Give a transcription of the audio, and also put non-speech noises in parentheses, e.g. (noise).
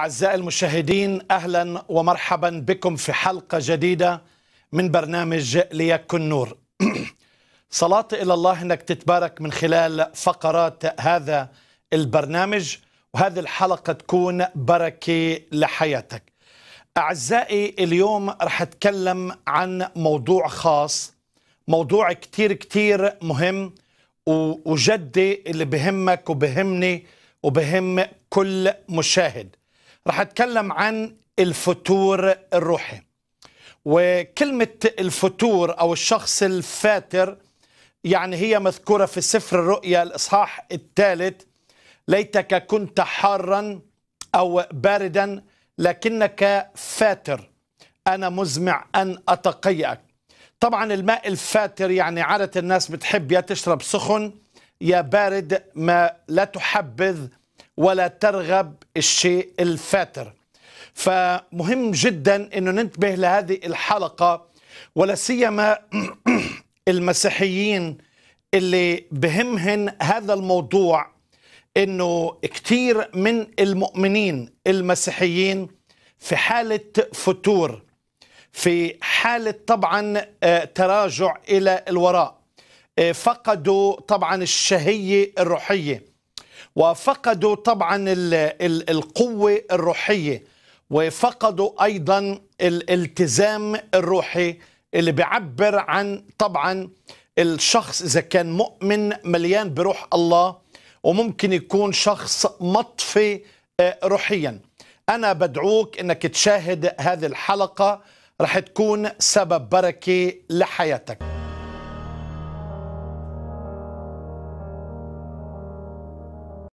أعزائي المشاهدين أهلا ومرحبا بكم في حلقة جديدة من برنامج ليكن نور (clears throat) صلاة إلى الله أنك تتبارك من خلال فقرات هذا البرنامج وهذه الحلقة تكون بركة لحياتك أعزائي اليوم رح أتكلم عن موضوع خاص موضوع كتير كتير مهم وجدي اللي بهمك وبهمني وبهم كل مشاهد راح اتكلم عن الفتور الروحي وكلمة الفتور أو الشخص الفاتر يعني هي مذكورة في سفر الرؤيا الإصحاح الثالث ليتك كنت حارا أو باردا لكنك فاتر أنا مزمع أن أتقيأك طبعا الماء الفاتر يعني عادة الناس بتحب يا تشرب سخن يا بارد ما لا تحبذ ولا ترغب الشيء الفاتر فمهم جدا انه ننتبه لهذه الحلقه ولا سيما (clears throat) المسيحيين اللي بهمهن هذا الموضوع انه كثير من المؤمنين المسيحيين في حاله فتور في حاله طبعا آه، تراجع الى الوراء آه، فقدوا طبعا الشهيه الروحيه وفقدوا طبعا القوة الروحية وفقدوا أيضا الالتزام الروحي اللي بيعبر عن طبعا الشخص إذا كان مؤمن مليان بروح الله وممكن يكون شخص مطفي آه، روحيا أنا بدعوك أنك تشاهد هذه الحلقة رح تكون سبب بركة لحياتك